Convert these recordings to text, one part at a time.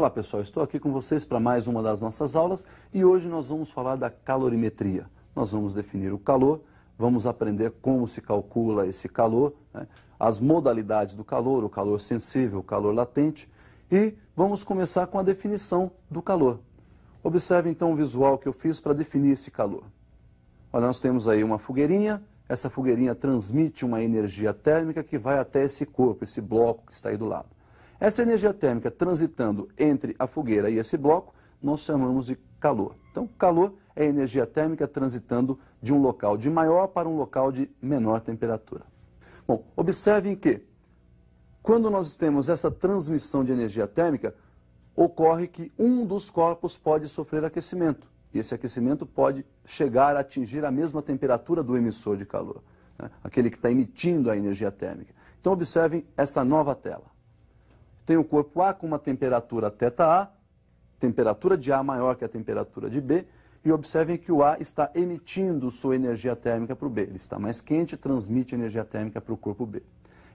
Olá pessoal, estou aqui com vocês para mais uma das nossas aulas e hoje nós vamos falar da calorimetria. Nós vamos definir o calor, vamos aprender como se calcula esse calor, né? as modalidades do calor, o calor sensível, o calor latente e vamos começar com a definição do calor. Observe então o visual que eu fiz para definir esse calor. Olha, nós temos aí uma fogueirinha, essa fogueirinha transmite uma energia térmica que vai até esse corpo, esse bloco que está aí do lado. Essa energia térmica transitando entre a fogueira e esse bloco, nós chamamos de calor. Então, calor é energia térmica transitando de um local de maior para um local de menor temperatura. Bom, observem que quando nós temos essa transmissão de energia térmica, ocorre que um dos corpos pode sofrer aquecimento. E esse aquecimento pode chegar a atingir a mesma temperatura do emissor de calor, né? aquele que está emitindo a energia térmica. Então, observem essa nova tela tem o corpo A com uma temperatura θA, temperatura de A maior que a temperatura de B, e observem que o A está emitindo sua energia térmica para o B. Ele está mais quente, transmite energia térmica para o corpo B.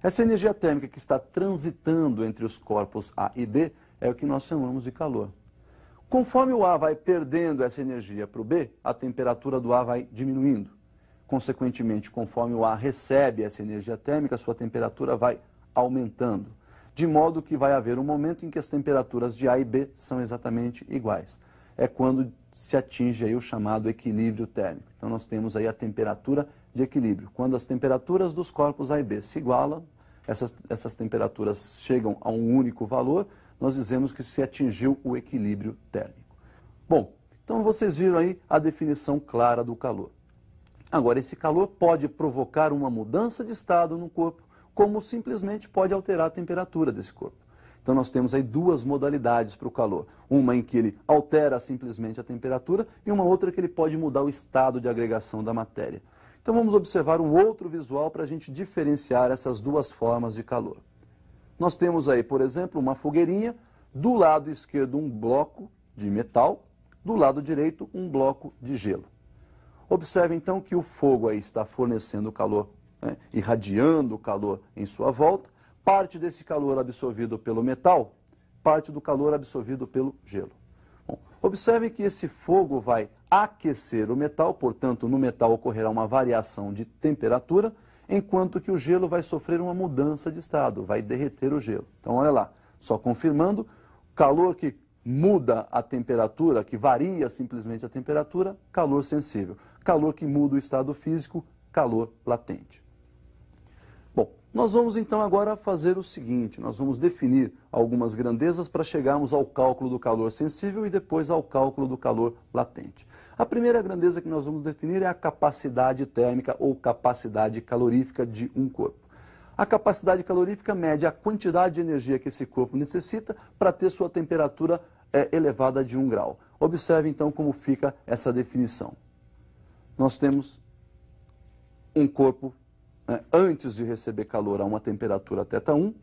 Essa energia térmica que está transitando entre os corpos A e B é o que nós chamamos de calor. Conforme o A vai perdendo essa energia para o B, a temperatura do A vai diminuindo. Consequentemente, conforme o A recebe essa energia térmica, sua temperatura vai aumentando de modo que vai haver um momento em que as temperaturas de A e B são exatamente iguais. É quando se atinge aí o chamado equilíbrio térmico. Então nós temos aí a temperatura de equilíbrio. Quando as temperaturas dos corpos A e B se igualam, essas, essas temperaturas chegam a um único valor, nós dizemos que se atingiu o equilíbrio térmico. Bom, então vocês viram aí a definição clara do calor. Agora, esse calor pode provocar uma mudança de estado no corpo, como simplesmente pode alterar a temperatura desse corpo. Então nós temos aí duas modalidades para o calor. Uma em que ele altera simplesmente a temperatura e uma outra que ele pode mudar o estado de agregação da matéria. Então vamos observar um outro visual para a gente diferenciar essas duas formas de calor. Nós temos aí, por exemplo, uma fogueirinha, do lado esquerdo um bloco de metal, do lado direito um bloco de gelo. Observe então que o fogo aí está fornecendo calor né, irradiando o calor em sua volta. Parte desse calor absorvido pelo metal, parte do calor absorvido pelo gelo. Bom, observe que esse fogo vai aquecer o metal, portanto, no metal ocorrerá uma variação de temperatura, enquanto que o gelo vai sofrer uma mudança de estado, vai derreter o gelo. Então, olha lá, só confirmando, calor que muda a temperatura, que varia simplesmente a temperatura, calor sensível. Calor que muda o estado físico, calor latente. Nós vamos então agora fazer o seguinte, nós vamos definir algumas grandezas para chegarmos ao cálculo do calor sensível e depois ao cálculo do calor latente. A primeira grandeza que nós vamos definir é a capacidade térmica ou capacidade calorífica de um corpo. A capacidade calorífica mede a quantidade de energia que esse corpo necessita para ter sua temperatura é, elevada de um grau. Observe então como fica essa definição. Nós temos um corpo né, antes de receber calor a uma temperatura θ 1, tá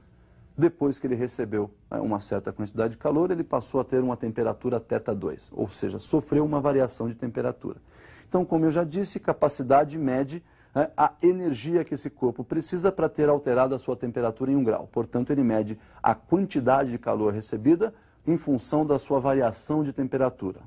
depois que ele recebeu né, uma certa quantidade de calor, ele passou a ter uma temperatura θ 2, tá ou seja, sofreu uma variação de temperatura. Então, como eu já disse, capacidade mede né, a energia que esse corpo precisa para ter alterado a sua temperatura em um grau. Portanto, ele mede a quantidade de calor recebida em função da sua variação de temperatura.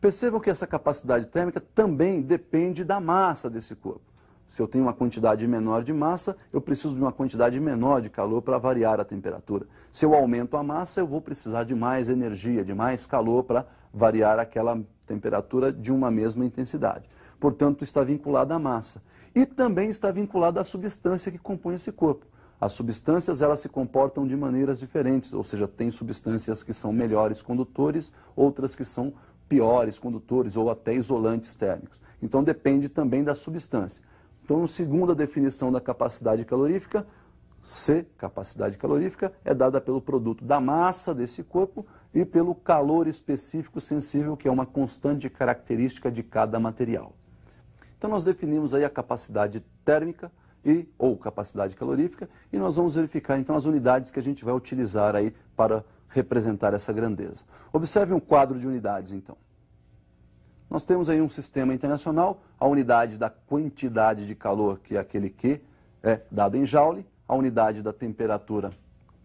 Percebam que essa capacidade térmica também depende da massa desse corpo. Se eu tenho uma quantidade menor de massa, eu preciso de uma quantidade menor de calor para variar a temperatura. Se eu aumento a massa, eu vou precisar de mais energia, de mais calor para variar aquela temperatura de uma mesma intensidade. Portanto, está vinculada à massa. E também está vinculada à substância que compõe esse corpo. As substâncias elas se comportam de maneiras diferentes, ou seja, tem substâncias que são melhores condutores, outras que são piores condutores ou até isolantes térmicos. Então depende também da substância. Então, segundo a definição da capacidade calorífica, C, capacidade calorífica, é dada pelo produto da massa desse corpo e pelo calor específico sensível, que é uma constante característica de cada material. Então nós definimos aí a capacidade térmica e ou capacidade calorífica e nós vamos verificar então as unidades que a gente vai utilizar aí para representar essa grandeza. Observe um quadro de unidades então nós temos aí um sistema internacional, a unidade da quantidade de calor, que é aquele Q, é dada em Joule, a unidade da temperatura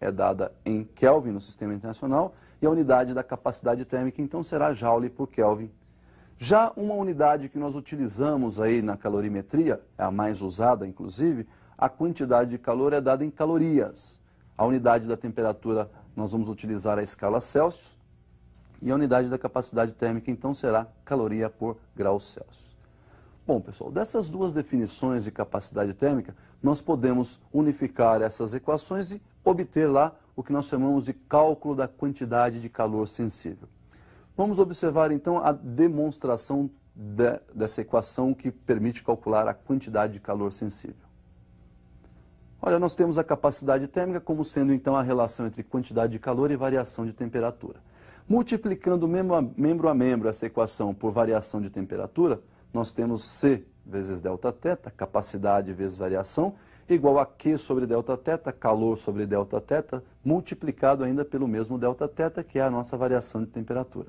é dada em Kelvin no sistema internacional, e a unidade da capacidade térmica, então, será Joule por Kelvin. Já uma unidade que nós utilizamos aí na calorimetria, é a mais usada, inclusive, a quantidade de calor é dada em calorias. A unidade da temperatura, nós vamos utilizar a escala Celsius, e a unidade da capacidade térmica, então, será caloria por grau Celsius. Bom, pessoal, dessas duas definições de capacidade térmica, nós podemos unificar essas equações e obter lá o que nós chamamos de cálculo da quantidade de calor sensível. Vamos observar, então, a demonstração de, dessa equação que permite calcular a quantidade de calor sensível. Olha, nós temos a capacidade térmica como sendo, então, a relação entre quantidade de calor e variação de temperatura. Multiplicando membro a membro essa equação por variação de temperatura, nós temos C vezes delta-teta, capacidade vezes variação, igual a Q sobre delta-teta, calor sobre delta-teta, multiplicado ainda pelo mesmo delta-teta, que é a nossa variação de temperatura.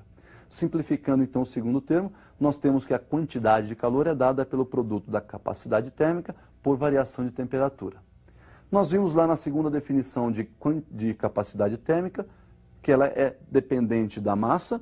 Simplificando então o segundo termo, nós temos que a quantidade de calor é dada pelo produto da capacidade térmica por variação de temperatura. Nós vimos lá na segunda definição de, de capacidade térmica que ela é dependente da massa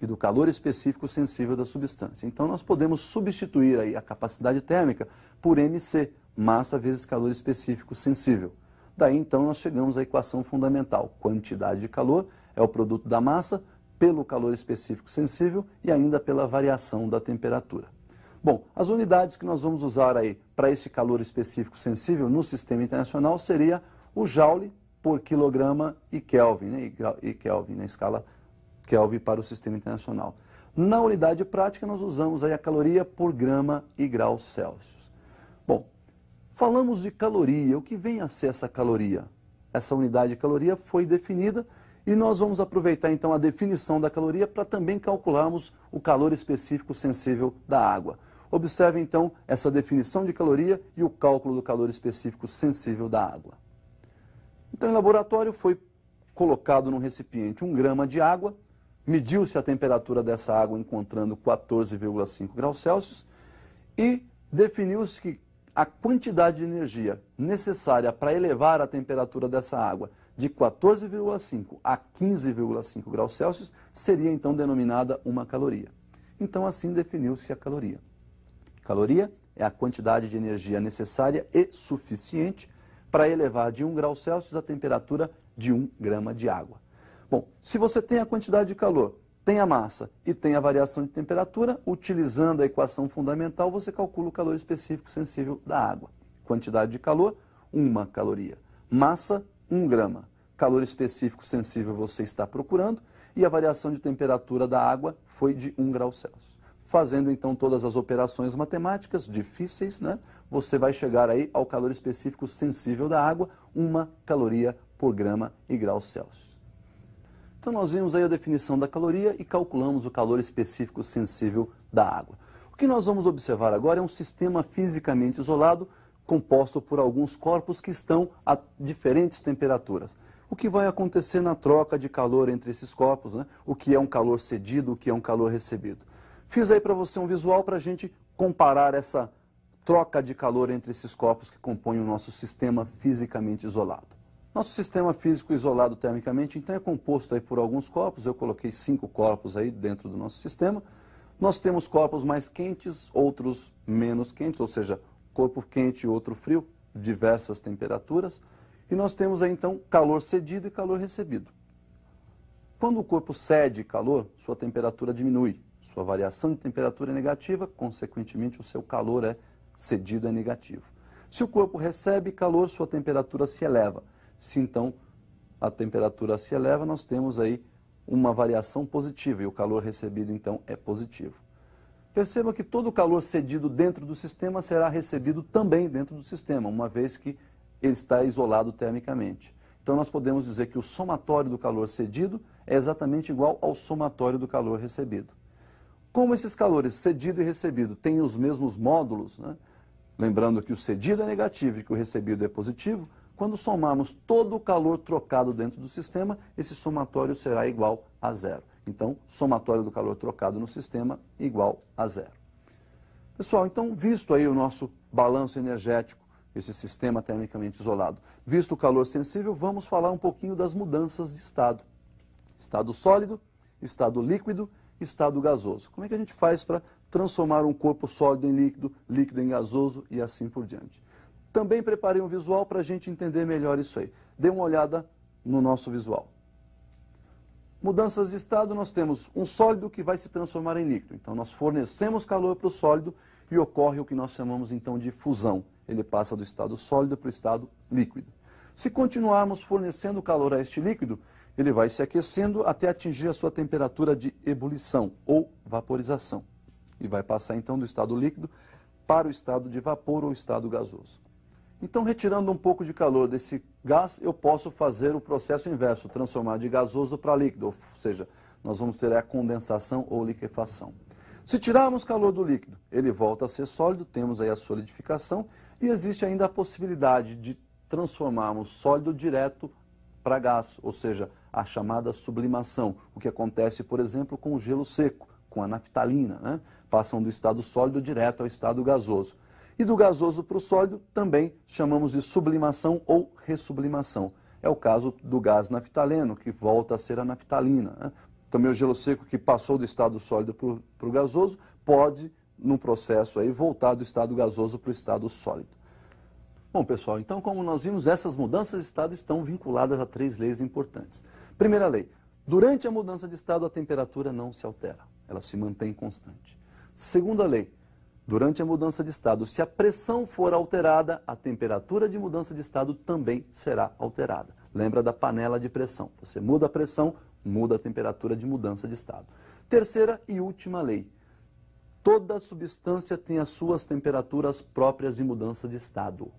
e do calor específico sensível da substância. Então nós podemos substituir aí a capacidade térmica por MC, massa vezes calor específico sensível. Daí então nós chegamos à equação fundamental. Quantidade de calor é o produto da massa pelo calor específico sensível e ainda pela variação da temperatura. Bom, as unidades que nós vamos usar aí para esse calor específico sensível no sistema internacional seria o joule por quilograma e Kelvin, né? e Kelvin na escala Kelvin para o sistema internacional. Na unidade prática, nós usamos aí a caloria por grama e graus Celsius. Bom, falamos de caloria. O que vem a ser essa caloria? Essa unidade de caloria foi definida e nós vamos aproveitar então a definição da caloria para também calcularmos o calor específico sensível da água. Observe então essa definição de caloria e o cálculo do calor específico sensível da água. Então, em laboratório, foi colocado num recipiente um grama de água, mediu-se a temperatura dessa água, encontrando 14,5 graus Celsius, e definiu-se que a quantidade de energia necessária para elevar a temperatura dessa água de 14,5 a 15,5 graus Celsius seria então denominada uma caloria. Então, assim definiu-se a caloria. Caloria é a quantidade de energia necessária e suficiente para elevar de 1 grau Celsius a temperatura de 1 grama de água. Bom, se você tem a quantidade de calor, tem a massa e tem a variação de temperatura, utilizando a equação fundamental, você calcula o calor específico sensível da água. Quantidade de calor, 1 caloria. Massa, 1 grama. Calor específico sensível você está procurando e a variação de temperatura da água foi de 1 grau Celsius. Fazendo então todas as operações matemáticas difíceis, né? Você vai chegar aí ao calor específico sensível da água, uma caloria por grama e grau Celsius. Então nós vimos aí a definição da caloria e calculamos o calor específico sensível da água. O que nós vamos observar agora é um sistema fisicamente isolado, composto por alguns corpos que estão a diferentes temperaturas. O que vai acontecer na troca de calor entre esses corpos, né? o que é um calor cedido, o que é um calor recebido. Fiz aí para você um visual para a gente comparar essa troca de calor entre esses corpos que compõem o nosso sistema fisicamente isolado. Nosso sistema físico isolado termicamente, então, é composto aí por alguns corpos. Eu coloquei cinco corpos aí dentro do nosso sistema. Nós temos corpos mais quentes, outros menos quentes, ou seja, corpo quente e outro frio, diversas temperaturas. E nós temos aí, então, calor cedido e calor recebido. Quando o corpo cede calor, sua temperatura diminui. Sua variação de temperatura é negativa, consequentemente o seu calor é cedido é negativo. Se o corpo recebe calor, sua temperatura se eleva. Se então a temperatura se eleva, nós temos aí uma variação positiva e o calor recebido então é positivo. Perceba que todo o calor cedido dentro do sistema será recebido também dentro do sistema, uma vez que ele está isolado termicamente. Então nós podemos dizer que o somatório do calor cedido é exatamente igual ao somatório do calor recebido. Como esses calores, cedido e recebido, têm os mesmos módulos, né? lembrando que o cedido é negativo e que o recebido é positivo, quando somarmos todo o calor trocado dentro do sistema, esse somatório será igual a zero. Então, somatório do calor trocado no sistema igual a zero. Pessoal, então, visto aí o nosso balanço energético, esse sistema termicamente isolado, visto o calor sensível, vamos falar um pouquinho das mudanças de estado. Estado sólido, estado líquido estado gasoso. Como é que a gente faz para transformar um corpo sólido em líquido, líquido em gasoso e assim por diante? Também preparei um visual para a gente entender melhor isso aí. Dê uma olhada no nosso visual. Mudanças de estado, nós temos um sólido que vai se transformar em líquido. Então, nós fornecemos calor para o sólido e ocorre o que nós chamamos então de fusão. Ele passa do estado sólido para o estado líquido. Se continuarmos fornecendo calor a este líquido, ele vai se aquecendo até atingir a sua temperatura de ebulição ou vaporização. E vai passar então do estado líquido para o estado de vapor ou estado gasoso. Então, retirando um pouco de calor desse gás, eu posso fazer o processo inverso, transformar de gasoso para líquido, ou seja, nós vamos ter a condensação ou liquefação. Se tirarmos calor do líquido, ele volta a ser sólido, temos aí a solidificação, e existe ainda a possibilidade de transformarmos sólido direto para gás, ou seja, a chamada sublimação, o que acontece, por exemplo, com o gelo seco, com a naftalina, né? passam do estado sólido direto ao estado gasoso. E do gasoso para o sólido também chamamos de sublimação ou ressublimação. É o caso do gás naftaleno, que volta a ser a naftalina. Né? Também o gelo seco que passou do estado sólido para o gasoso pode, num processo aí, voltar do estado gasoso para o estado sólido. Bom, pessoal, então como nós vimos, essas mudanças de estado estão vinculadas a três leis importantes. Primeira lei, durante a mudança de estado a temperatura não se altera, ela se mantém constante. Segunda lei, durante a mudança de estado, se a pressão for alterada, a temperatura de mudança de estado também será alterada. Lembra da panela de pressão, você muda a pressão, muda a temperatura de mudança de estado. Terceira e última lei, toda substância tem as suas temperaturas próprias de mudança de estado.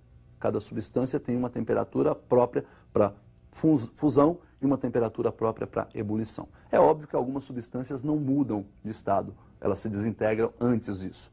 Cada substância tem uma temperatura própria para fusão e uma temperatura própria para ebulição. É óbvio que algumas substâncias não mudam de estado, elas se desintegram antes disso.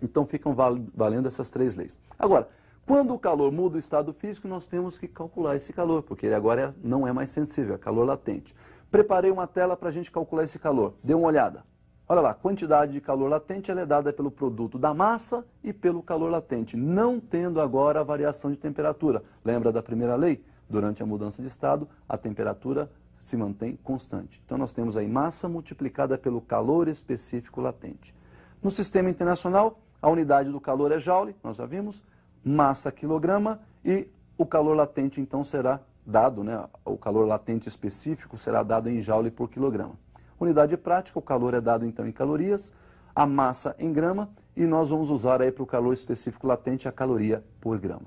Então ficam valendo essas três leis. Agora, quando o calor muda o estado físico, nós temos que calcular esse calor, porque ele agora é, não é mais sensível, é calor latente. Preparei uma tela para a gente calcular esse calor. Dê uma olhada. Olha lá, a quantidade de calor latente é dada pelo produto da massa e pelo calor latente, não tendo agora a variação de temperatura. Lembra da primeira lei? Durante a mudança de estado, a temperatura se mantém constante. Então nós temos aí massa multiplicada pelo calor específico latente. No sistema internacional, a unidade do calor é joule, nós já vimos, massa quilograma e o calor latente então será dado, né? o calor latente específico será dado em joule por quilograma. Unidade prática, o calor é dado então em calorias, a massa em grama e nós vamos usar aí para o calor específico latente a caloria por grama.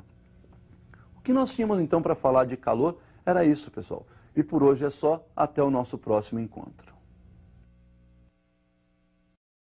O que nós tínhamos então para falar de calor era isso, pessoal. E por hoje é só, até o nosso próximo encontro.